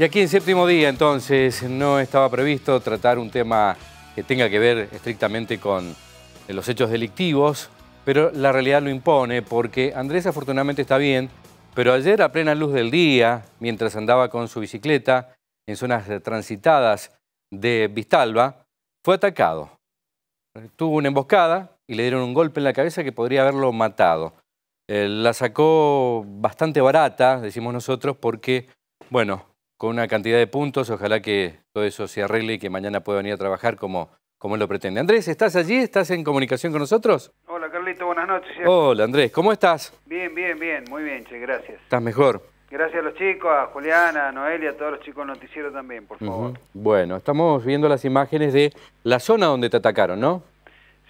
Y aquí en séptimo día, entonces, no estaba previsto tratar un tema que tenga que ver estrictamente con eh, los hechos delictivos, pero la realidad lo impone porque Andrés afortunadamente está bien, pero ayer a plena luz del día, mientras andaba con su bicicleta en zonas transitadas de Vistalba, fue atacado. Tuvo una emboscada y le dieron un golpe en la cabeza que podría haberlo matado. Eh, la sacó bastante barata, decimos nosotros, porque, bueno, con una cantidad de puntos. Ojalá que todo eso se arregle y que mañana pueda venir a trabajar como, como él lo pretende. Andrés, ¿estás allí? ¿Estás en comunicación con nosotros? Hola, Carlito, buenas noches. Hola, Andrés, ¿cómo estás? Bien, bien, bien, muy bien, che, gracias. ¿Estás mejor? Gracias a los chicos, a Juliana, a Noelia, a todos los chicos del noticiero también, por favor. Bueno, estamos viendo las imágenes de la zona donde te atacaron, ¿no?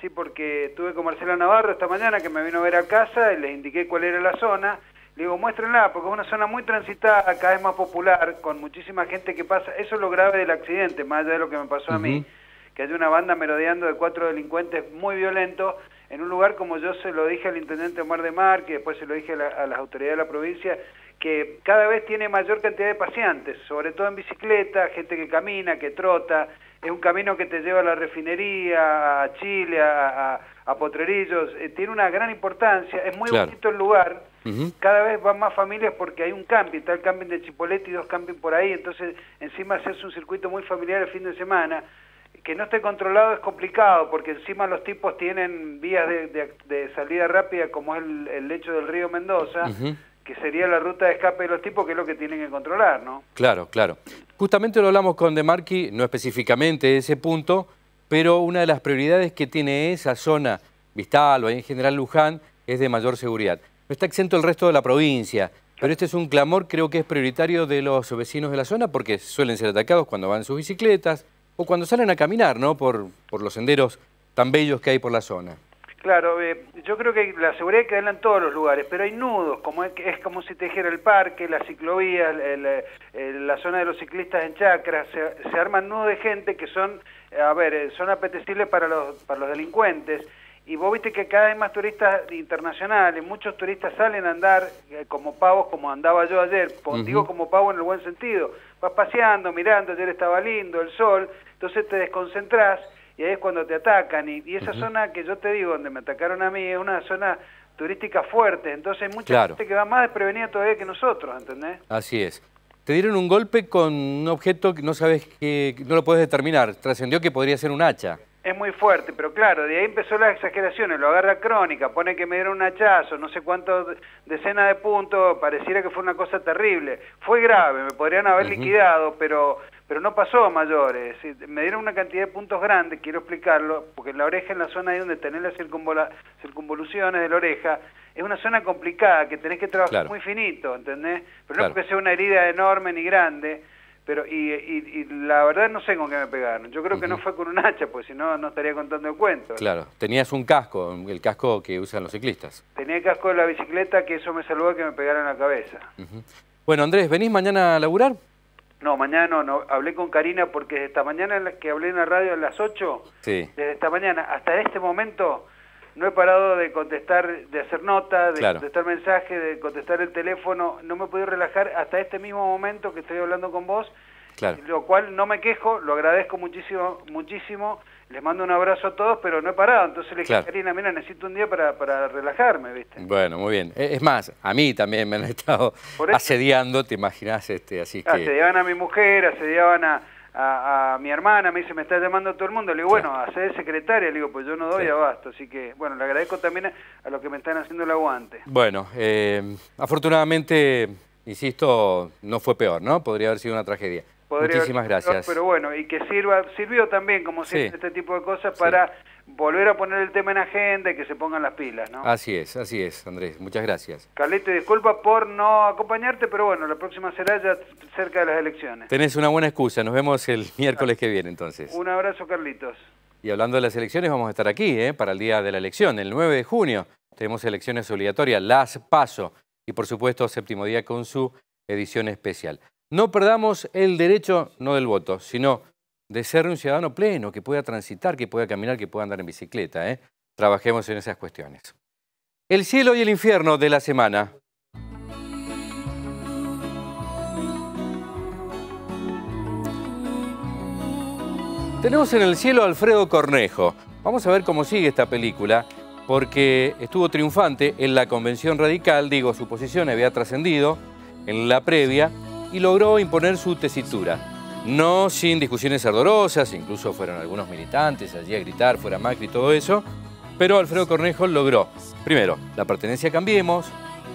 Sí, porque estuve con Marcela Navarro esta mañana que me vino a ver a casa y les indiqué cuál era la zona digo, muéstrenla, porque es una zona muy transitada, cada vez más popular, con muchísima gente que pasa. Eso es lo grave del accidente, más allá de lo que me pasó a mí, que hay una banda merodeando de cuatro delincuentes muy violentos en un lugar como yo se lo dije al intendente Omar de Mar, que después se lo dije a, las autoridades de la provincia, que cada vez tiene mayor cantidad de pacientes, sobre todo en bicicleta, gente que camina, que trota, es un camino que te lleva a la refinería, a Chile, a, a, Potrerillos, eh, tiene una gran importancia, es muy bonito el lugar, cada vez van más familias porque hay un cambio, está el de Chipolete y dos cambios por ahí, entonces encima hacerse un circuito muy familiar el fin de semana, que no esté controlado es complicado porque encima los tipos tienen vías de, salida rápida como es el, lecho del río Mendoza. que sería la ruta de escape de los tipos, que es lo que tienen que controlar, ¿no? Claro, claro. Justamente lo hablamos con Demarqui no específicamente ese punto, pero una de las prioridades que tiene esa zona, Vistal o en general Luján, es de mayor seguridad está exento el resto de la provincia, pero este es un clamor creo que es prioritario de los vecinos de la zona porque suelen ser atacados cuando van sus bicicletas o cuando salen a caminar, ¿no? Por, por los senderos tan bellos que hay por la zona. Claro, eh, yo creo que la seguridad hay que en todos los lugares, pero hay nudos, como es, como si te el parque, la ciclovía, la zona de los ciclistas en Chacras, se, arman nudos de gente que son, a ver, eh, son apetecibles para los, para los delincuentes y vos viste que cada vez más turistas internacionales, muchos turistas salen a andar eh, como pavos, como andaba yo ayer, contigo digo como pavo en el buen sentido. Vas paseando, mirando, ayer estaba lindo el sol, entonces te desconcentrás y ahí es cuando te atacan. Y, esa zona que yo te digo, donde me atacaron a mí, es una zona turística fuerte, entonces hay mucha gente que va más desprevenida todavía que nosotros, ¿entendés? Así es. Te dieron un golpe con un objeto que no sabes que no lo puedes determinar, trascendió que podría ser un hacha. Es muy fuerte, pero claro, de ahí empezó las exageraciones, lo agarra crónica, pone que me dieron un hachazo, no sé cuántas decenas de puntos, pareciera que fue una cosa terrible. Fue grave, me podrían haber liquidado, pero, pero no pasó mayores. Me dieron una cantidad de puntos grandes, quiero explicarlo, porque la oreja en la zona ahí donde tenés las circunvoluciones de la oreja, es una zona complicada, que tenés que trabajar muy finito, ¿entendés? Pero no no porque sea una herida enorme ni grande, pero y, la verdad no sé con qué me pegaron. Yo creo que no fue con un hacha, pues si no, no estaría contando el cuento. Claro, tenías un casco, el casco que usan los ciclistas. Tenía el casco de la bicicleta, que eso me salvó que me pegaran la cabeza. Bueno, Andrés, ¿venís mañana a laburar? No, mañana no, hablé con Karina porque desde esta mañana que hablé en la radio a las 8, sí. desde esta mañana hasta este momento no he parado de contestar, de hacer nota, de contestar mensajes, de contestar el teléfono, no me he podido relajar hasta este mismo momento que estoy hablando con vos, lo cual no me quejo, lo agradezco muchísimo, muchísimo, les mando un abrazo a todos, pero no he parado, entonces le dije, Karina, mira, necesito un día para, relajarme, ¿viste? Bueno, muy bien, e-, es más, a mí también me han estado asediando, te imaginas, este, así ah, que... Asediaban a mi mujer, asediaban a a, mi hermana, me dice, me está llamando todo el mundo. Le digo, bueno, a ser secretaria, le digo, pues yo no doy abasto. Así que, bueno, le agradezco también a, los que me están haciendo el aguante. Bueno, eh, afortunadamente, insisto, no fue peor, ¿no? Podría haber sido una tragedia. Muchísimas gracias. pero bueno, y que sirva, sirvió también, como siempre, este tipo de cosas para volver a poner el tema en agenda y que se pongan las pilas, ¿no? Así es, así es, Andrés. Muchas gracias. Calete, disculpa por no acompañarte, pero bueno, la próxima será ya cerca de las elecciones. Tenés una buena excusa. Nos vemos el miércoles que viene, entonces. Un abrazo, Carlitos. Y hablando de las elecciones, vamos a estar aquí, ¿eh? Para el día de la elección, el 9 de junio. Tenemos elecciones obligatorias, las paso. Y por supuesto, séptimo día con su edición especial. No perdamos el derecho, no del voto, sino de ser un ciudadano pleno, que pueda transitar, que pueda caminar, que pueda andar en bicicleta. ¿eh? Trabajemos en esas cuestiones. El cielo y el infierno de la semana. Tenemos en el cielo a Alfredo Cornejo. Vamos a ver cómo sigue esta película, porque estuvo triunfante en la Convención Radical, digo, su posición había trascendido en la previa y logró imponer su tesitura no sin discusiones ardorosas, incluso fueron algunos militantes allí a gritar fuera Macri y todo eso, pero Alfredo Cornejo logró, primero, la pertenencia a Cambiemos,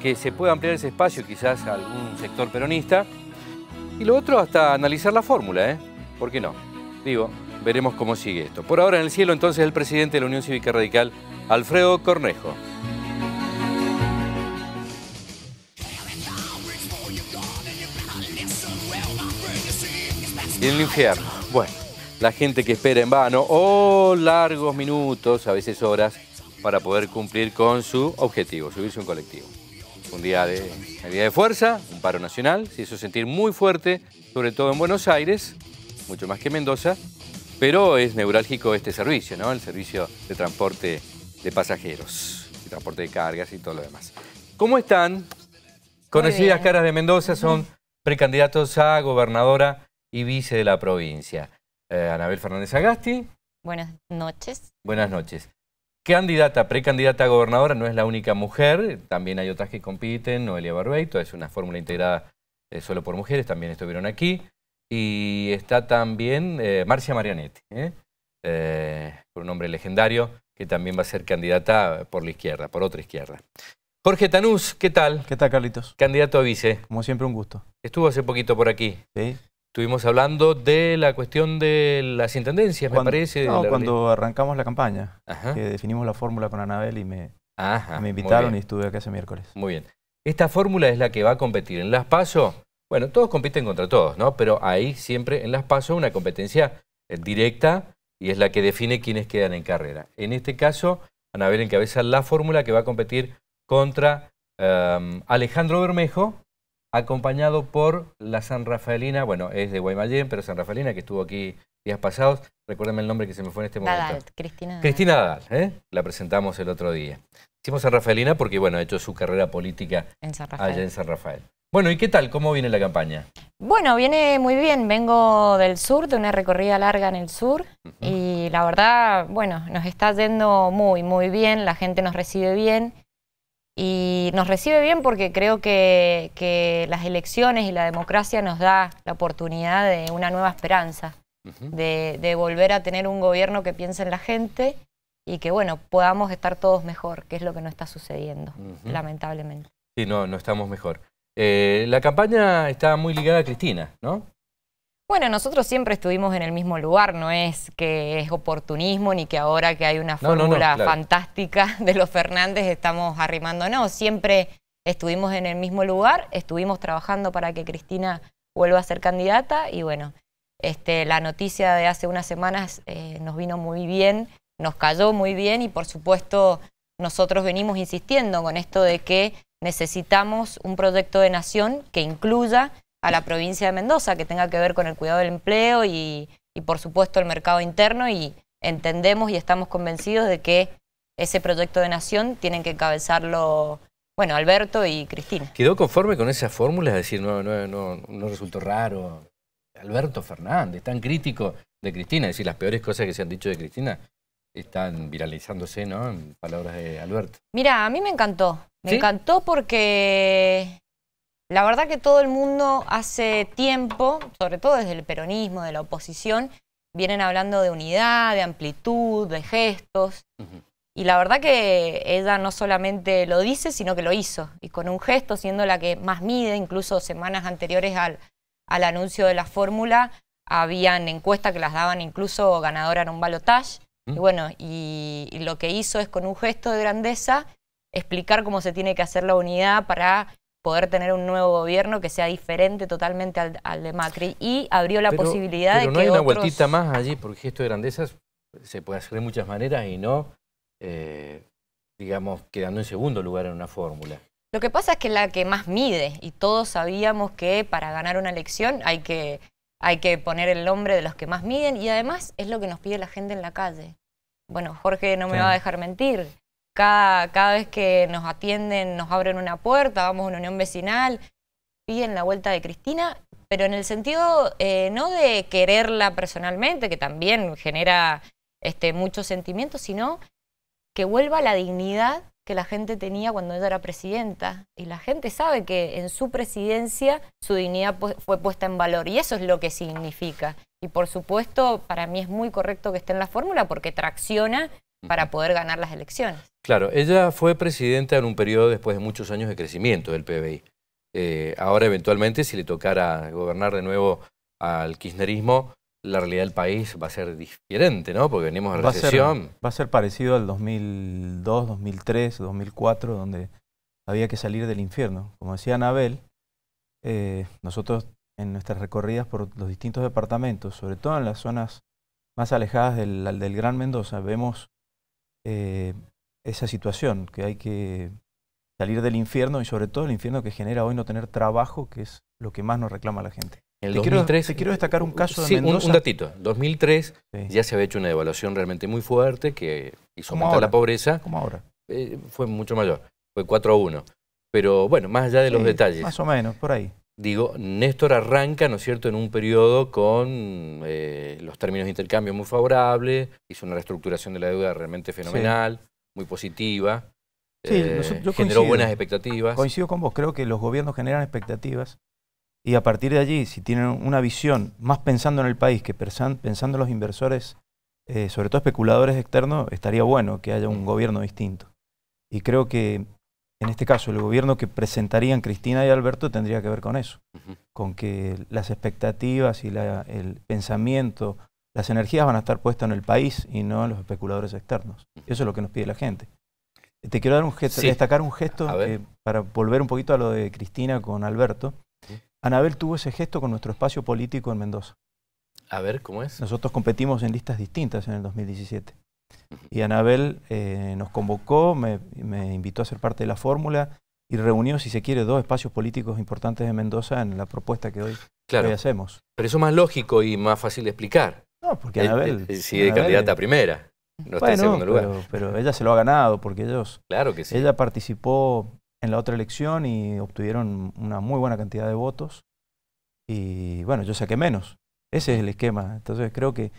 que se pueda ampliar ese espacio quizás a algún sector peronista, y lo otro hasta analizar la fórmula, ¿eh? ¿Por qué no? Digo, veremos cómo sigue esto. Por ahora en el cielo entonces el presidente de la Unión Cívica Radical, Alfredo Cornejo. en el infierno. Bueno, la gente que espera en vano o largos minutos, a veces horas, para poder cumplir con su objetivo, subirse a un colectivo. Un día de, un día de fuerza, un paro nacional, se hizo sentir muy fuerte, sobre todo en Buenos Aires, mucho más que Mendoza, pero es neurálgico este servicio, ¿no? El servicio de transporte de pasajeros, de transporte de cargas y todo lo demás. ¿Cómo están? Conocidas caras de Mendoza son precandidatos a gobernadora y vice de la provincia. Eh, Anabel Fernández Agasti. Buenas noches. Buenas noches. Candidata, precandidata a gobernadora, no es la única mujer, también hay otras que compiten, Noelia Barbeito, es una fórmula integrada eh, solo por mujeres, también estuvieron aquí. Y está también eh, Marcia Marianetti, un hombre legendario, que también va a ser candidata por la izquierda, por otra izquierda. Jorge Tanús, ¿qué tal? ¿Qué tal, Carlitos? Candidato a vice. Como siempre, un gusto. Estuvo hace poquito por aquí. Sí. Estuvimos hablando de la cuestión de las intendencias, cuando, me parece. No, cuando arrancamos la campaña, que definimos la fórmula con Anabel y me, invitaron y estuve acá hace miércoles. Muy bien. Esta fórmula es la que va a competir en las PASO. Bueno, todos compiten contra todos, ¿no? Pero hay siempre en las PASO una competencia eh, directa y es la que define quiénes quedan en carrera. En este caso, Anabel encabeza la fórmula que va a competir contra eh, Alejandro Bermejo, acompañado por la San Rafaelina, bueno, es de Guaymallén, pero San Rafaelina que estuvo aquí días pasados, recuérdame el nombre que se me fue en este momento. Cristina Adal. Cristina Adal, ¿eh? la presentamos el otro día. Hicimos San Rafaelina porque, bueno, ha hecho su carrera política en allá en San Rafael. Bueno, ¿y qué tal? ¿Cómo viene la campaña? Bueno, viene muy bien. Vengo del sur, de una recorrida larga en el sur. Y la verdad, bueno, nos está yendo muy, muy bien. La gente nos recibe bien y nos recibe bien porque creo que, las elecciones y la democracia nos da la oportunidad de una nueva esperanza, de, volver a tener un gobierno que piense en la gente y que, bueno, podamos estar todos mejor, que es lo que no está sucediendo, lamentablemente. Sí, no, no estamos mejor. Eh, la campaña está muy ligada a Cristina, ¿no? Bueno, nosotros siempre estuvimos en el mismo lugar, no es que es oportunismo ni que ahora que hay una fórmula fantástica de los Fernández estamos arrimando, no, siempre estuvimos en el mismo lugar, estuvimos trabajando para que Cristina vuelva a ser candidata y bueno, este, la noticia de hace unas semanas eh, nos vino muy bien, nos cayó muy bien y por supuesto nosotros venimos insistiendo con esto de que necesitamos un proyecto de nación que incluya a la provincia de Mendoza, que tenga que ver con el cuidado del empleo y, por supuesto el mercado interno y entendemos y estamos convencidos de que ese proyecto de nación tienen que encabezarlo, bueno, Alberto y Cristina. ¿Quedó conforme con esas fórmulas? Es decir, no, no, resultó raro. Alberto Fernández, tan crítico de Cristina, es decir, las peores cosas que se han dicho de Cristina están viralizándose, ¿no? En palabras de Alberto. Mira, a mí me encantó. Me encantó porque la verdad que todo el mundo hace tiempo, sobre todo desde el peronismo, de la oposición, vienen hablando de unidad, de amplitud, de gestos. Y la verdad que ella no solamente lo dice, sino que lo hizo. Y con un gesto, siendo la que más mide, incluso semanas anteriores al, anuncio de la fórmula, habían encuestas que las daban incluso ganadora en un balotage. Mm. Y bueno, y lo que hizo es con un gesto de grandeza explicar cómo se tiene que hacer la unidad para poder tener un nuevo gobierno que sea diferente totalmente al, de Macri y abrió la pero, posibilidad pero no hay una vueltita más allí porque gesto de grandezas se puede hacer de muchas maneras y no eh, digamos quedando en segundo lugar en una fórmula lo que pasa es que la que más mide y todos sabíamos que para ganar una elección hay que hay que poner el nombre de los que más miden y además es lo que nos pide la gente en la calle bueno Jorge no me va a dejar mentir cada, vez que nos atienden, nos abren una puerta, vamos a una unión vecinal, piden la vuelta de Cristina, pero en el sentido eh, no de quererla personalmente, que también genera este, muchos sentimientos, sino que vuelva la dignidad que la gente tenía cuando ella era presidenta. Y la gente sabe que en su presidencia su dignidad fue puesta en valor. Y eso es lo que significa. Y por supuesto, para mí es muy correcto que esté en la fórmula porque tracciona para poder ganar las elecciones. Claro, ella fue presidenta en un periodo después de muchos años de crecimiento del PBI. Eh, ahora eventualmente si le tocara gobernar de nuevo al kirchnerismo, la realidad del país va a ser diferente, ¿no? Porque venimos de recesión. Va a ser, va a ser parecido al 2002, 2003, 2004, donde había que salir del infierno. Como decía Anabel, eh, nosotros en nuestras recorridas por los distintos departamentos, sobre todo en las zonas más alejadas del Gran Mendoza, vemos eh, esa situación, que hay que salir del infierno y sobre todo el infierno que genera hoy no tener trabajo, que es lo que más nos reclama la gente. En 2003, quiero, te quiero destacar un caso de Un, datito. 2003 ya se había hecho una devaluación realmente muy fuerte que hizo aumentar la pobreza. Como ahora. Eh, fue mucho mayor, fue 4 a 1. Pero bueno, más allá de los detalles. Más o menos, por ahí digo, Néstor arranca, ¿no es cierto?, en un periodo con eh, los términos de intercambio muy favorables, hizo una reestructuración de la deuda realmente fenomenal, muy positiva, sí, eh, generó buenas expectativas. Coincido con vos, creo que los gobiernos generan expectativas y a partir de allí, si tienen una visión más pensando en el país que pensando en los inversores, eh, sobre todo especuladores externos, estaría bueno que haya un mm. gobierno distinto. Y creo que en este caso, el gobierno que presentarían Cristina y Alberto tendría que ver con eso, con que las expectativas y el pensamiento, las energías van a estar puestas en el país y no en los especuladores externos. Eso es lo que nos pide la gente. Te quiero dar destacar un gesto eh, para volver un poquito a lo de Cristina con Alberto. Anabel tuvo ese gesto con nuestro espacio político en Mendoza. A ver, ¿cómo es? Nosotros competimos en listas distintas en el 2017. Y Anabel eh, nos convocó, me, invitó a ser parte de la fórmula y reunió, si se quiere, dos espacios políticos importantes de Mendoza en la propuesta que hoy, hacemos. Pero eso es más lógico y más fácil de explicar. No, porque eh, eh, Anabel... candidata primera, no está en segundo lugar. Pero, pero, ella se lo ha ganado porque ellos... Claro que sí. Ella participó en la otra elección y obtuvieron una muy buena cantidad de votos. Y bueno, yo saqué menos. Ese es el esquema. Entonces creo que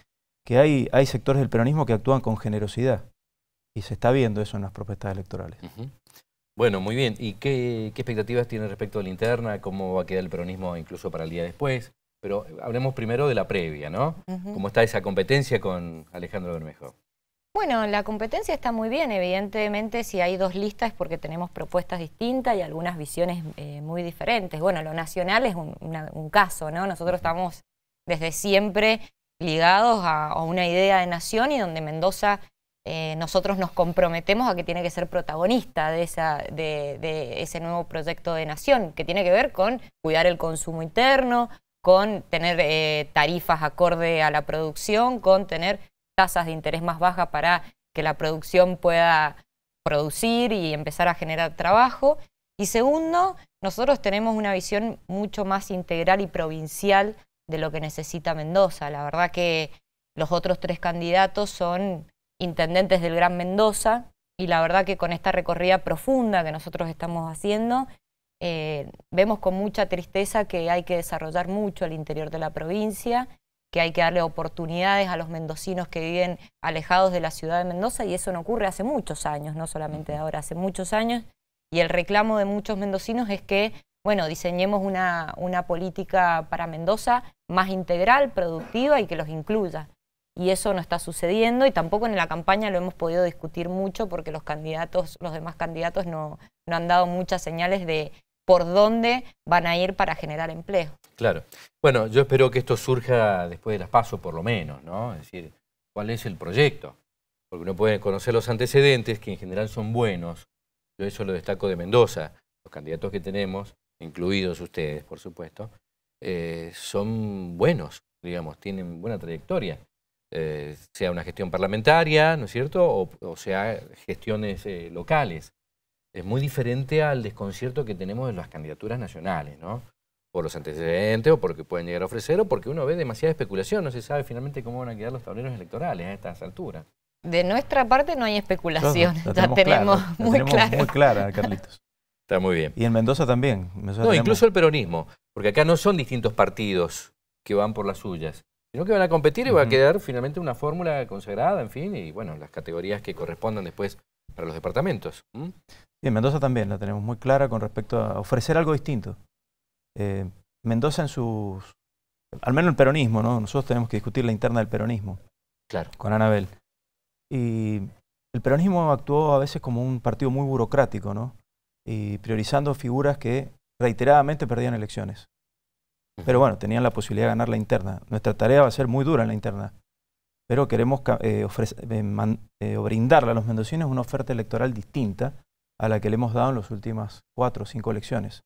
que hay, hay sectores del peronismo que actúan con generosidad. Y se está viendo eso en las propuestas electorales. Bueno, muy bien. ¿Y qué, expectativas tiene respecto a la interna? ¿Cómo va a quedar el peronismo incluso para el día después? Pero eh, hablemos primero de la previa, ¿no? ¿Cómo está esa competencia con Alejandro Bermejo? Bueno, la competencia está muy bien, evidentemente si hay dos listas es porque tenemos propuestas distintas y algunas visiones eh, muy diferentes. Bueno, lo nacional es un, un, caso, ¿no? Nosotros estamos desde siempre ligados a, una idea de nación y donde Mendoza eh, nosotros nos comprometemos a que tiene que ser protagonista de, ese nuevo proyecto de nación, que tiene que ver con cuidar el consumo interno, con tener eh, tarifas acorde a la producción, con tener tasas de interés más bajas para que la producción pueda producir y empezar a generar trabajo. Y segundo, nosotros tenemos una visión mucho más integral y provincial de lo que necesita Mendoza. La verdad que los otros tres candidatos son intendentes del Gran Mendoza y la verdad que con esta recorrida profunda que nosotros estamos haciendo, eh, vemos con mucha tristeza que hay que desarrollar mucho el interior de la provincia, que hay que darle oportunidades a los mendocinos que viven alejados de la ciudad de Mendoza y eso no ocurre hace muchos años, no solamente de ahora, hace muchos años. Y el reclamo de muchos mendocinos es que bueno, diseñemos una, política para Mendoza más integral, productiva y que los incluya. Y eso no está sucediendo y tampoco en la campaña lo hemos podido discutir mucho porque los candidatos, los demás candidatos no, no han dado muchas señales de, por dónde van a ir para generar empleo. Claro. Bueno, yo espero que esto surja después de las pasos, por lo menos, ¿no? Es decir, ¿cuál es el proyecto? Porque uno puede conocer los antecedentes, que en general son buenos. Yo eso lo destaco de Mendoza. Los candidatos que tenemos incluidos ustedes, por supuesto, eh, son buenos, digamos, tienen buena trayectoria. Eh, sea una gestión parlamentaria, ¿no es cierto? O, sea, gestiones eh, locales. Es muy diferente al desconcierto que tenemos de las candidaturas nacionales, ¿no? Por los antecedentes o porque pueden llegar a ofrecer o porque uno ve demasiada especulación, no se sabe finalmente cómo van a quedar los tableros electorales a estas alturas. De nuestra parte no hay especulación, ya tenemos, tenemos muy, clara. muy clara, Carlitos. Está muy bien. Y en Mendoza también. no, incluso el peronismo, porque acá no son distintos partidos que van por las suyas, sino que van a competir y va a quedar finalmente una fórmula consagrada, en fin, y bueno, las categorías que correspondan después para los departamentos. Y en Mendoza también la tenemos muy clara con respecto a ofrecer algo distinto. Eh, Mendoza en sus... Al menos el peronismo, ¿no? Nosotros tenemos que discutir la interna del peronismo. Claro. Con Anabel. Y el peronismo actuó a veces como un partido muy burocrático, ¿no? y priorizando figuras que reiteradamente perdían elecciones. Pero bueno, tenían la posibilidad de ganar la interna. Nuestra tarea va a ser muy dura en la interna, pero queremos eh, eh, eh brindarle a los mendocinos una oferta electoral distinta a la que le hemos dado en las últimas cuatro o cinco elecciones,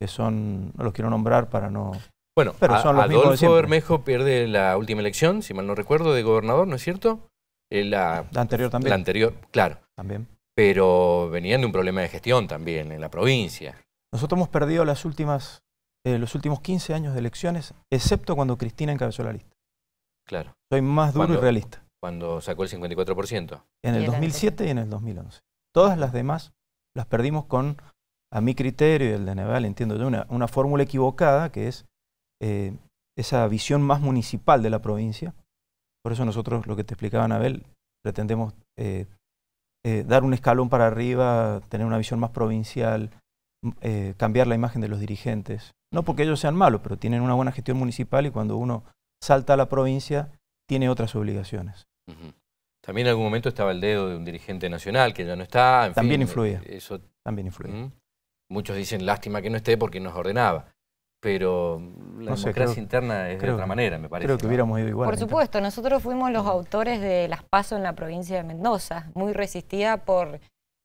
que son, no los quiero nombrar para no... Bueno, pero son Adolfo Bermejo pierde la última elección, si mal no recuerdo, de gobernador, ¿no es cierto? Eh, la, la anterior también. La anterior, claro. También pero venían de un problema de gestión también en la provincia. Nosotros hemos perdido las últimas, eh, los últimos 15 años de elecciones, excepto cuando Cristina encabezó la lista. Claro. Soy más duro y realista. Cuando sacó el 54%. En el 2007 y en el 2011. Todas las demás las perdimos con, a mi criterio y el de Neval, entiendo yo, una, fórmula equivocada que es eh, esa visión más municipal de la provincia. Por eso nosotros, lo que te explicaba Anabel, pretendemos eh, eh, dar un escalón para arriba, tener una visión más provincial, eh, cambiar la imagen de los dirigentes. No porque ellos sean malos, pero tienen una buena gestión municipal y cuando uno salta a la provincia tiene otras obligaciones. También en algún momento estaba el dedo de un dirigente nacional que ya no está. También influye. Eso... También influye. Muchos dicen lástima que no esté porque nos ordenaba pero la democracia interna es de otra manera, me parece. Creo que hubiéramos ido igual. Por supuesto, nosotros fuimos los autores de las PASO en la provincia de Mendoza, muy resistida por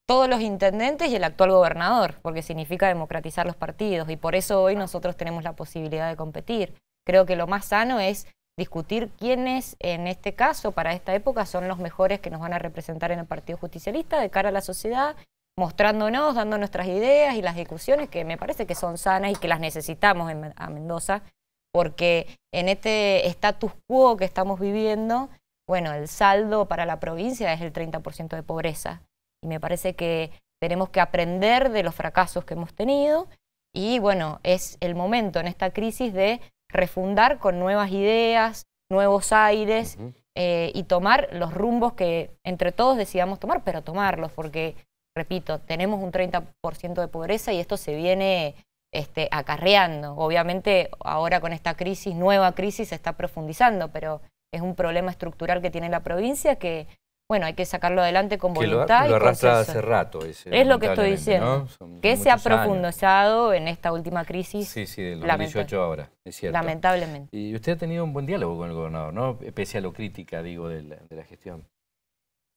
todos los intendentes y el actual gobernador, porque significa democratizar los partidos y por eso hoy nosotros tenemos la posibilidad de competir. Creo que lo más sano es discutir quiénes en este caso, para esta época, son los mejores que nos van a representar en el Partido Justicialista de cara a la sociedad mostrándonos, dando nuestras ideas y las discusiones que me parece que son sanas y que las necesitamos en, a Mendoza, porque en este status quo que estamos viviendo, bueno, el saldo para la provincia es el 30% de pobreza. Y me parece que tenemos que aprender de los fracasos que hemos tenido y bueno, es el momento en esta crisis de refundar con nuevas ideas, nuevos aires eh, y tomar los rumbos que entre todos decidamos tomar, pero tomarlos, porque repito, tenemos un 30% de pobreza y esto se viene este, acarreando. Obviamente ahora con esta crisis, nueva crisis, se está profundizando, pero es un problema estructural que tiene la provincia que, bueno, hay que sacarlo adelante con voluntad. Lo, y hace rato. es lo que estoy diciendo. que se ha profundizado en esta última crisis. Sí, sí, del 2018 ahora, es cierto. Lamentablemente. Y usted ha tenido un buen diálogo con el gobernador, ¿no? Pese lo crítica, digo, de la gestión.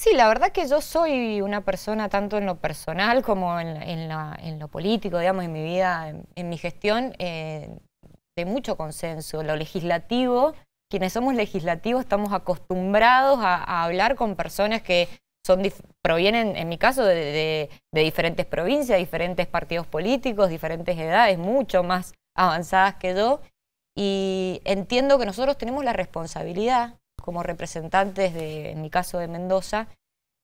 Sí, la verdad que yo soy una persona tanto en lo personal como en, lo político, digamos, en mi vida, en, mi gestión, eh, de mucho consenso. Lo legislativo, quienes somos legislativos estamos acostumbrados a, hablar con personas que son provienen, en mi caso, de, de, diferentes provincias, diferentes partidos políticos, diferentes edades, mucho más avanzadas que yo. Y entiendo que nosotros tenemos la responsabilidad como representantes, de, en mi caso de Mendoza,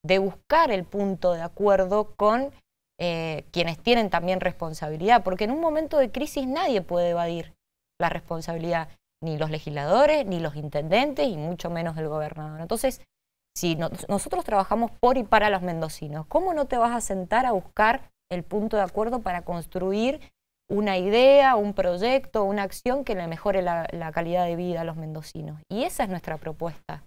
de buscar el punto de acuerdo con eh, quienes tienen también responsabilidad, porque en un momento de crisis nadie puede evadir la responsabilidad, ni los legisladores, ni los intendentes, y mucho menos el gobernador. Entonces, si nosotros trabajamos por y para los mendocinos, ¿cómo no te vas a sentar a buscar el punto de acuerdo para construir una idea, un proyecto, una acción que le mejore la, calidad de vida a los mendocinos. Y esa es nuestra propuesta.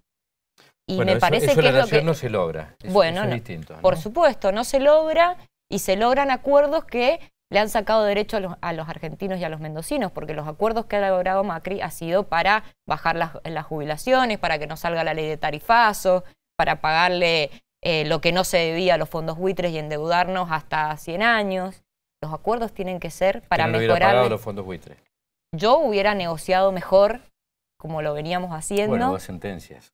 Y me parece que, la no se logra. bueno, distinto, por supuesto, no se logra y se logran acuerdos que le han sacado derecho a los, argentinos y a los mendocinos, porque los acuerdos que ha logrado Macri ha sido para bajar las, jubilaciones, para que no salga la ley de tarifazos, para pagarle eh, lo que no se debía a los fondos buitres y endeudarnos hasta 100 años los acuerdos tienen que ser para mejorar. los fondos buitre. Yo hubiera negociado mejor, como lo veníamos haciendo. Bueno, dos sentencias.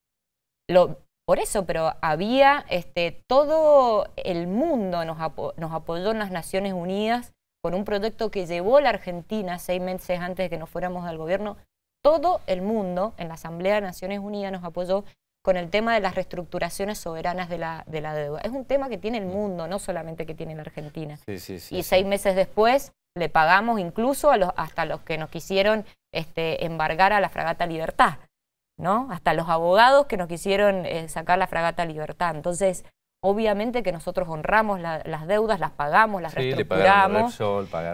Lo, por eso, pero había este, todo el mundo nos, nos apoyó en las Naciones Unidas con un proyecto que llevó la Argentina seis meses antes de que nos fuéramos del gobierno. Todo el mundo en la Asamblea de Naciones Unidas nos apoyó con el tema de las reestructuraciones soberanas de la, de la deuda. Es un tema que tiene el mm. mundo, no solamente que tiene la Argentina. y seis meses después le pagamos incluso a los, hasta los que nos quisieron este, embargar a la fragata Libertad, ¿no? Hasta los abogados que nos quisieron eh, sacar la fragata Libertad. Entonces, obviamente que nosotros honramos las deudas, las pagamos, las reestructuramos.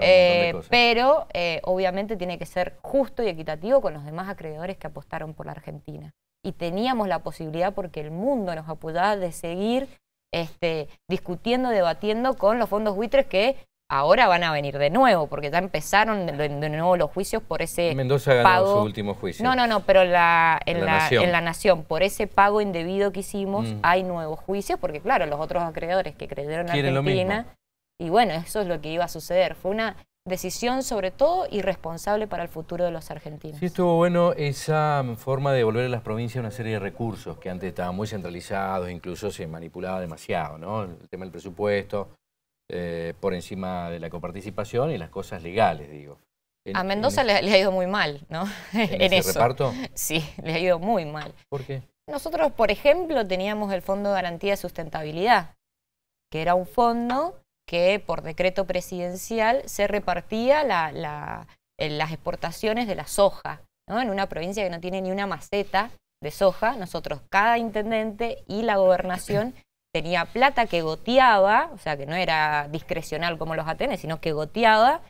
Eh, pero eh, obviamente tiene que ser justo y equitativo con los demás acreedores que apostaron por la Argentina y teníamos la posibilidad, porque el mundo nos apoyaba, de seguir este, discutiendo, debatiendo con los fondos buitres que ahora van a venir de nuevo, porque ya empezaron de, nuevo los juicios por ese Mendoza ha pago. su último juicio. No, no, no, pero la, en, la, nación. en la Nación, por ese pago indebido que hicimos, mm. hay nuevos juicios, porque claro, los otros acreedores que creyeron en Argentina... Y bueno, eso es lo que iba a suceder. Fue una decisión sobre todo irresponsable para el futuro de los argentinos. Sí, estuvo bueno esa forma de devolver a las provincias una serie de recursos que antes estaban muy centralizados, incluso se manipulaba demasiado, ¿no? El tema del presupuesto eh, por encima de la coparticipación y las cosas legales, digo. a Mendoza le, ha ido muy mal, ¿no? ¿En, ese reparto? Sí, le ha ido muy mal. ¿Por qué? Nosotros, por ejemplo, teníamos el Fondo de Garantía de Sustentabilidad, que era un fondo que por decreto presidencial se repartía eh, las exportaciones de la soja. En una provincia que no tiene ni una maceta de soja, nosotros, cada intendente y la gobernación tenía plata que goteaba, o sea que no era discrecional como los Atenes, sino que goteaba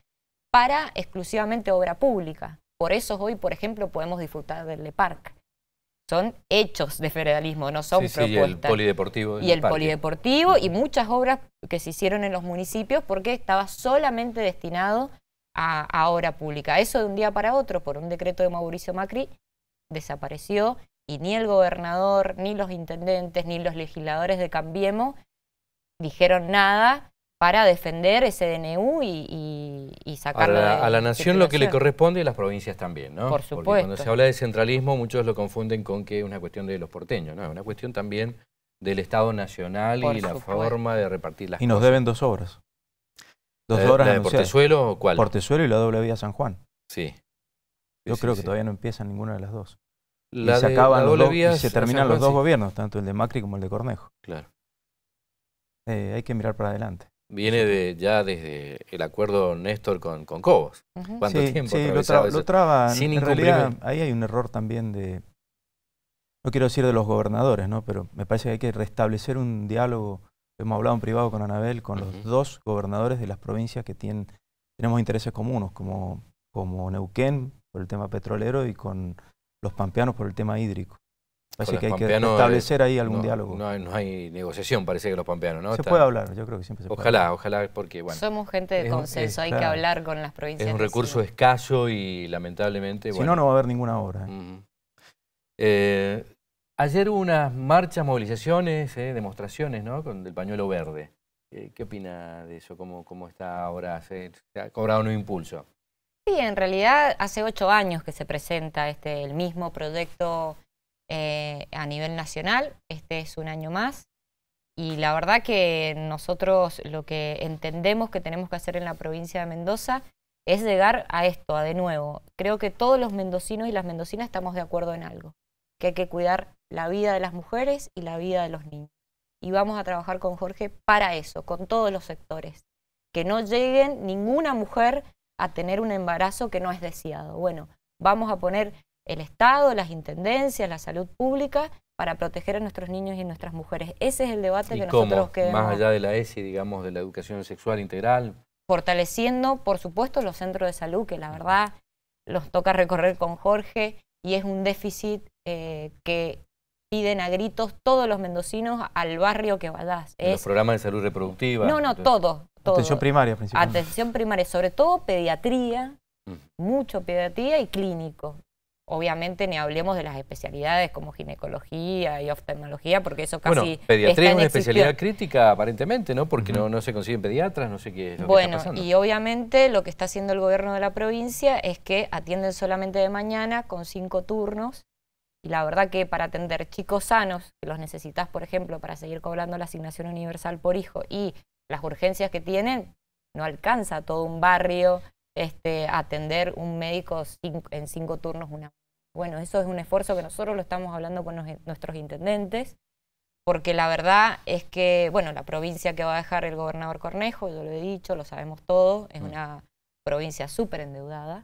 para exclusivamente obra pública. Por eso hoy, por ejemplo, podemos disfrutar del Leparc son hechos de federalismo, no son propuestas. y el polideportivo. Y el polideportivo y muchas obras que se hicieron en los municipios porque estaba solamente destinado a, a, obra pública. Eso de un día para otro, por un decreto de Mauricio Macri, desapareció y ni el gobernador, ni los intendentes, ni los legisladores de Cambiemos dijeron nada para defender ese DNU y, sacar sacarlo a la, nación lo que le corresponde y las provincias también, ¿no? Por supuesto. Porque cuando se habla de centralismo muchos lo confunden con que es una cuestión de los porteños, ¿no? Es una cuestión también del Estado Nacional y la forma de repartir las y cosas. Y nos deben dos obras. Dos la, eh, obras la Portezuelo o cuál? Portezuelo y la doble vía San Juan. Sí. Yo creo que todavía no empiezan ninguna de las dos. y se acaban los dos, y se terminan los dos gobiernos, tanto el de Macri como el de Cornejo. Claro. Eh, hay que mirar para adelante viene de, ya desde el acuerdo Néstor con, Cobos. ¿Cuánto tiempo? lo, traba. Sin en realidad, ahí hay un error también de, no quiero decir de los gobernadores, ¿no? pero me parece que hay que restablecer un diálogo. Hemos hablado en privado con Anabel, con los dos gobernadores de las provincias que tienen, tenemos intereses comunes, como, como Neuquén por el tema petrolero y con los pampeanos por el tema hídrico. Así que hay que establecer ahí eh, algún diálogo. No hay, negociación, parece que los pampeanos, ¿no? Se puede hablar, yo creo que siempre se puede. Ojalá, hablar. ojalá, porque bueno. Somos gente de consenso, hay que hablar con las provincias. Es un recurso escaso y lamentablemente. Si no, no va a haber ninguna obra. ¿eh? Eh, ayer hubo unas marchas, movilizaciones, demostraciones, ¿no? Con el pañuelo verde. ¿Qué opina de eso? ¿Cómo, está ahora? ¿Se, ha cobrado un impulso? Sí, en realidad hace ocho años que se presenta este, el mismo proyecto eh, a nivel nacional. Este es un año más. Y la verdad que nosotros lo que entendemos que tenemos que hacer en la provincia de Mendoza es llegar a esto, a de nuevo. Creo que todos los mendocinos y las mendocinas estamos de acuerdo en algo, que hay que cuidar la vida de las mujeres y la vida de los niños. Y vamos a trabajar con Jorge para eso, con todos los sectores. Que no lleguen ninguna mujer a tener un embarazo que no es deseado. Bueno, vamos a poner el Estado, las intendencias, la salud pública, para proteger a nuestros niños y nuestras mujeres. Ese es el debate que nosotros queremos. Más allá de la ESI, digamos, de la educación sexual integral. Fortaleciendo, por supuesto, los centros de salud, que la verdad los toca recorrer con Jorge, y es un déficit eh, que piden a gritos todos los mendocinos al barrio que vayas. Los programas de salud reproductiva. No, no, todo, Atención primaria, principalmente. Atención primaria, sobre todo pediatría, mm. mucho pediatría y clínico. Obviamente ni hablemos de las especialidades como ginecología y oftalmología, porque eso casi... pediatría es una especialidad crítica aparentemente, ¿no? Porque no, no se consiguen pediatras, no sé qué es bueno, y obviamente lo que está haciendo el gobierno de la provincia es que atienden solamente de mañana con cinco turnos, y la verdad que para atender chicos sanos, que los necesitas, por ejemplo, para seguir cobrando la asignación universal por hijo, y las urgencias que tienen, no alcanza todo un barrio este, atender un médico en cinco turnos una bueno, eso es un esfuerzo que nosotros lo estamos hablando con nuestros intendentes, porque la verdad es que, bueno, la provincia que va a dejar el gobernador Cornejo, yo lo he dicho, lo sabemos todos, es mm. una provincia súper endeudada.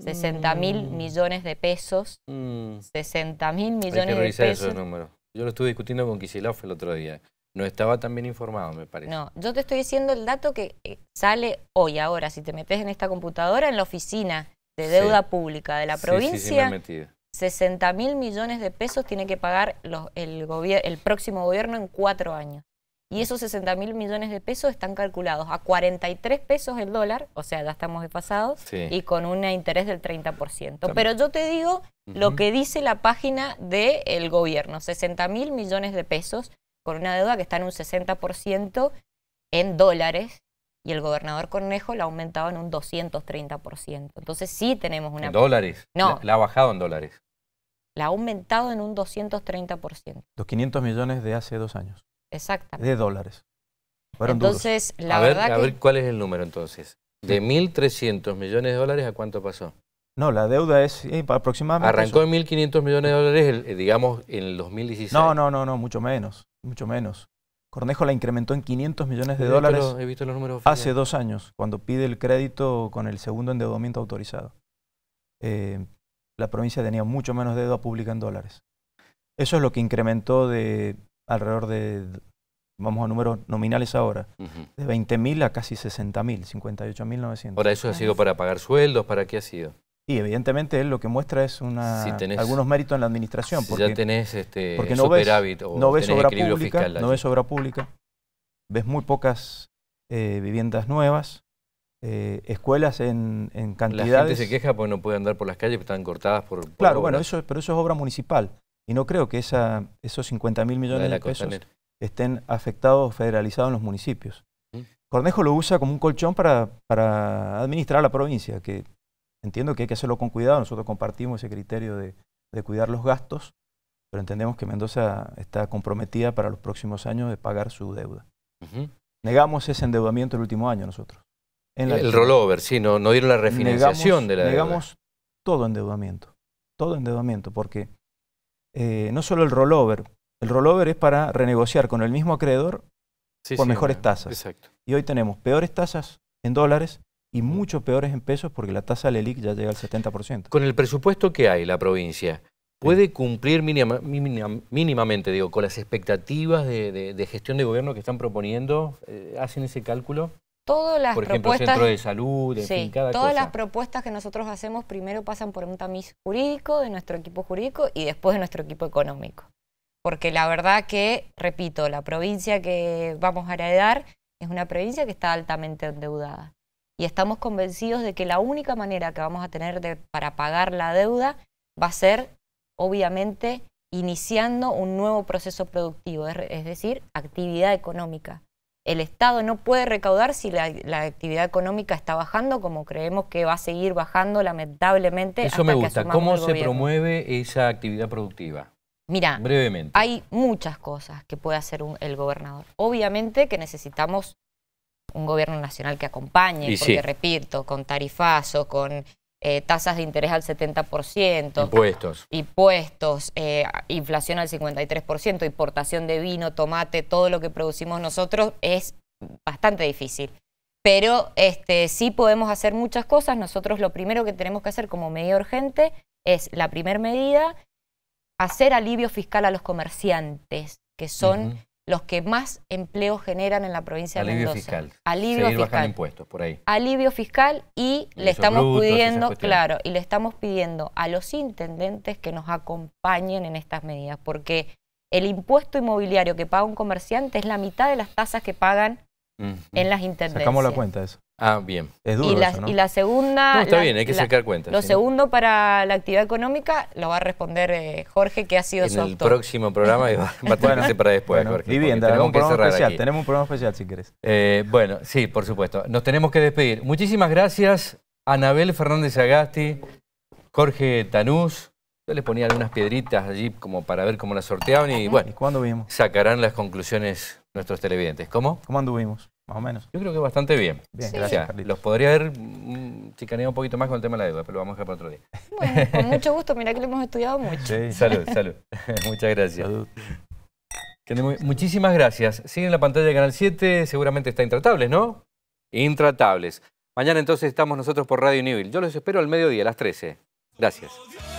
60 mm. mil millones de pesos. 60 mm. mil millones Hay que revisar de pesos. Esos Yo lo estuve discutiendo con Kicillof el otro día. No estaba tan bien informado, me parece. No, yo te estoy diciendo el dato que eh, sale hoy, ahora. Si te metes en esta computadora, en la oficina de deuda pública de la provincia, 60 mil millones de pesos tiene que pagar los, el, el próximo gobierno en cuatro años. Y mm. esos 60 mil millones de pesos están calculados a 43 pesos el dólar, o sea, ya estamos de pasados, y con un interés del 30%. Pero yo te digo lo que dice la página del gobierno, 60 mil millones de pesos con una deuda que está en un 60% en dólares, y el gobernador Cornejo la ha aumentado en un 230%. Entonces sí tenemos una... dólares? No. La, ha bajado en dólares. La ha aumentado en un 230%. Los 500 millones de hace dos años. Exactamente. De dólares. Fueron entonces, la verdad que... A ver cuál es el número entonces. De 1.300 millones de dólares, ¿a cuánto pasó? No, la deuda es aproximadamente... Arrancó en 1.500 millones de dólares, eh, digamos, en el 2016. No, no, no, no, mucho menos, mucho menos. Cornejo la incrementó en 500 millones de dólares he visto los números hace dos años, cuando pide el crédito con el segundo endeudamiento autorizado. Eh, la provincia tenía mucho menos deuda pública en dólares. Eso es lo que incrementó de alrededor de, vamos a números nominales ahora, de 20 de 20.000 a casi mil 58.900. Ahora, ¿eso ha sido para pagar sueldos? ¿Para qué ha sido? Y evidentemente él lo que muestra es una, algunos méritos en la administración. Si porque, ya tenés este, no superávit ves, o no obra pública, fiscal No ves obra pública, ves muy pocas eh, viviendas nuevas, eh, escuelas en, cantidad cantidades... La gente se queja porque no puede andar por las calles, porque están cortadas por... claro, bueno, eso, pero eso es obra municipal. Y no creo que esa, esos 50 mil millones de, pesos estén afectados o federalizados en los municipios. Mm. Cornejo lo usa como un colchón para, administrar la provincia, que Entiendo que hay que hacerlo con cuidado, nosotros compartimos ese criterio de, cuidar los gastos, pero entendemos que Mendoza está comprometida para los próximos años de pagar su deuda. Negamos ese endeudamiento el último año nosotros. En el rollover, sí, no, ir dieron la refinanciación de la deuda. Negamos todo endeudamiento, todo endeudamiento, porque eh, no solo el rollover, el rollover es para renegociar con el mismo acreedor por mejores eh, tasas. Exacto. Y hoy tenemos peores tasas en dólares y mucho peores en pesos porque la tasa del ELIC ya llega al 70%. Con el presupuesto que hay la provincia, ¿puede cumplir mínimamente digo, con las expectativas de, gestión de gobierno que están proponiendo? Eh, ¿Hacen ese cálculo? Todas de salud, todas las propuestas que nosotros hacemos primero pasan por un tamiz jurídico de nuestro equipo jurídico y después de nuestro equipo económico. Porque la verdad que, repito, la provincia que vamos a heredar es una provincia que está altamente endeudada y estamos convencidos de que la única manera que vamos a tener para pagar la deuda va a ser, obviamente, iniciando un nuevo proceso productivo, es, decir, actividad económica. El Estado no puede recaudar si la, actividad económica está bajando, como creemos que va a seguir bajando lamentablemente. Eso me gusta. ¿Cómo se promueve esa actividad productiva? Mira, brevemente. hay muchas cosas que puede hacer el gobernador. Obviamente que necesitamos un gobierno nacional que acompañe, porque repito, con tarifazo, con eh, tasas de interés al 70%, impuestos, impuestos eh, inflación al 53%, importación de vino, tomate, todo lo que producimos nosotros es bastante difícil. Pero este, sí podemos hacer muchas cosas. Nosotros lo primero que tenemos que hacer como medida urgente es, la primera medida, hacer alivio fiscal a los comerciantes, que son los que más empleo generan en la provincia de Mendoza. Fiscal. Alivio fiscal. impuestos, por ahí. Alivio fiscal y le estamos pidiendo, claro, y le estamos pidiendo a los intendentes que nos acompañen en estas medidas, porque el impuesto inmobiliario que paga un comerciante es la mitad de las tasas que pagan en las intendencias. Sacamos la cuenta eso. Ah, bien. Es duro y la, y la segunda... No, está bien, hay que sacar cuentas. Lo segundo para la actividad económica lo va a responder eh, Jorge, que ha sido su En el próximo programa y va, a tenerse para después, Jorge. Vivienda, tenemos un, programa especial, tenemos un programa especial si querés. Eh, bueno, sí, por supuesto. Nos tenemos que despedir. Muchísimas gracias, Anabel Fernández Agasti, Jorge Tanús. Yo les ponía algunas piedritas allí como para ver cómo las sorteaban y bueno... ¿Y cuándo vimos? Sacarán las conclusiones nuestros televidentes. ¿Cómo? ¿Cómo anduvimos? más o menos. Yo creo que bastante bien. Bien, gracias. Los podría haber mm, chicaneado un poquito más con el tema de la deuda, pero lo vamos a dejar para otro día. Bueno, con mucho gusto, mira que lo hemos estudiado mucho. Sí. Salud, salud. Muchas gracias. Salud. Muchísimas gracias. Siguen la pantalla de Canal 7, seguramente está Intratables, ¿no? Intratables. Mañana entonces estamos nosotros por Radio Nivel. Yo los espero al mediodía, a las 13. Gracias.